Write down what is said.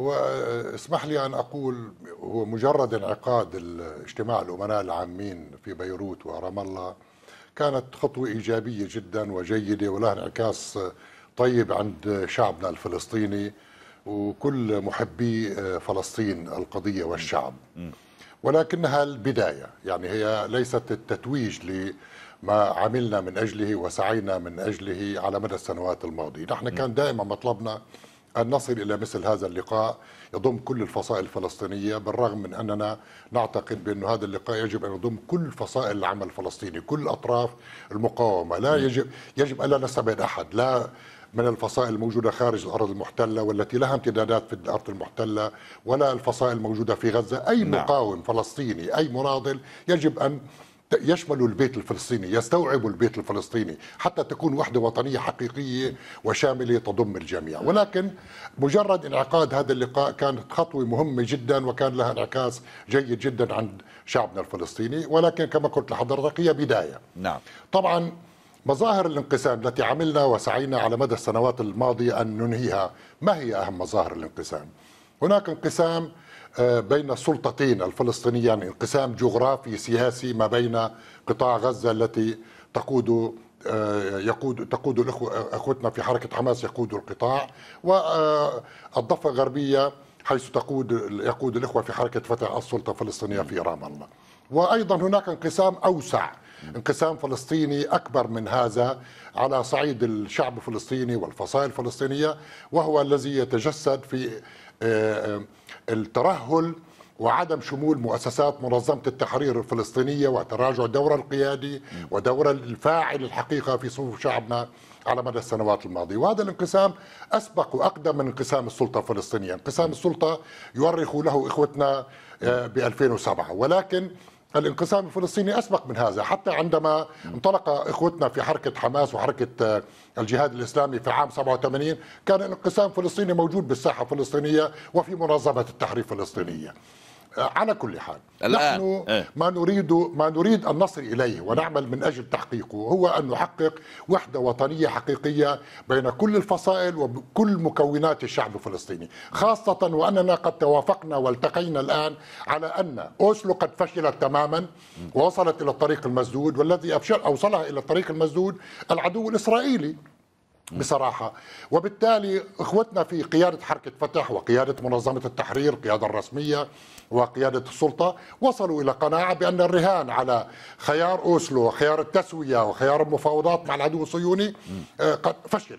هو آه، اسمح لي أن أقول هو مجرد انعقاد اجتماع الأمناء العامين في بيروت ورام الله كانت خطوة إيجابية جدا وجيدة ولها انعكاس طيب عند شعبنا الفلسطيني وكل محبي آه، فلسطين القضية والشعب ولكنها البداية يعني هي ليست التتويج لما عملنا من أجله وسعينا من أجله على مدى السنوات الماضية نحن كان دائما مطلبنا أن نصل إلى مثل هذا اللقاء يضم كل الفصائل الفلسطينية بالرغم من أننا نعتقد بأن هذا اللقاء يجب أن يضم كل فصائل العمل الفلسطيني كل أطراف المقاومة لا يجب يجب ألا نستبعد أحد لا من الفصائل الموجودة خارج الأرض المحتلة والتي لها امتدادات في الأرض المحتلة ولا الفصائل الموجودة في غزة أي نعم. مقاوم فلسطيني أي مناضل يجب أن يشمل البيت الفلسطيني يستوعب البيت الفلسطيني حتى تكون وحدة وطنية حقيقية وشاملة تضم الجميع ولكن مجرد انعقاد هذا اللقاء كانت خطوة مهمة جدا وكان لها انعكاس جيد جدا عند شعبنا الفلسطيني ولكن كما قلت لحضرتك هي بداية نعم. طبعا مظاهر الانقسام التي عملنا وسعينا على مدى السنوات الماضية أن ننهيها ما هي أهم مظاهر الانقسام؟ هناك انقسام بين السلطتين الفلسطينية يعني انقسام جغرافي سياسي ما بين قطاع غزة التي تقود آه، يقود تقود الأخوة اخوتنا في حركه حماس يقود القطاع والضفه الغربيه حيث تقود يقود الاخوه في حركه فتح السلطه الفلسطينيه في رام الله وايضا هناك انقسام اوسع انقسام فلسطيني أكبر من هذا على صعيد الشعب الفلسطيني والفصائل الفلسطينية وهو الذي يتجسد في آه، آه، الترهل وعدم شمول مؤسسات منظمة التحرير الفلسطينية وتراجع دور القيادي ودور الفاعل الحقيقة في صفوف شعبنا على مدى السنوات الماضية وهذا الانقسام أسبق وأقدم من انقسام السلطة الفلسطينية انقسام السلطة يؤرخ له إخوتنا آه، ب 2007 ولكن الانقسام الفلسطيني اسبق من هذا حتى عندما انطلق اخوتنا في حركه حماس وحركه آه، الجهاد الاسلامي في عام 87 كان الانقسام الفلسطيني موجود بالساحه الفلسطينيه وفي منظمه التحرير الفلسطينيه آه، على كل حال الآن. نحن إيه؟ ما نريد ما نريد أن نصل إليه ونعمل من أجل تحقيقه هو أن نحقق وحدة وطنية حقيقية بين كل الفصائل وكل مكونات الشعب الفلسطيني خاصة وأننا قد توافقنا والتقينا الآن على أن أوسلو قد فشلت تماما ووصلت إلى الطريق المسدود والذي أوصلها إلى الطريق المسدود العدو الإسرائيلي بصراحة وبالتالي إخوتنا في قيادة حركة فتح وقيادة منظمة التحرير قيادة الرسمية وقيادة السلطة وصلوا إلى قناعة بأن الرهان على خيار أوسلو وخيار التسوية وخيار المفاوضات مع العدو الصهيوني آه، قد فشل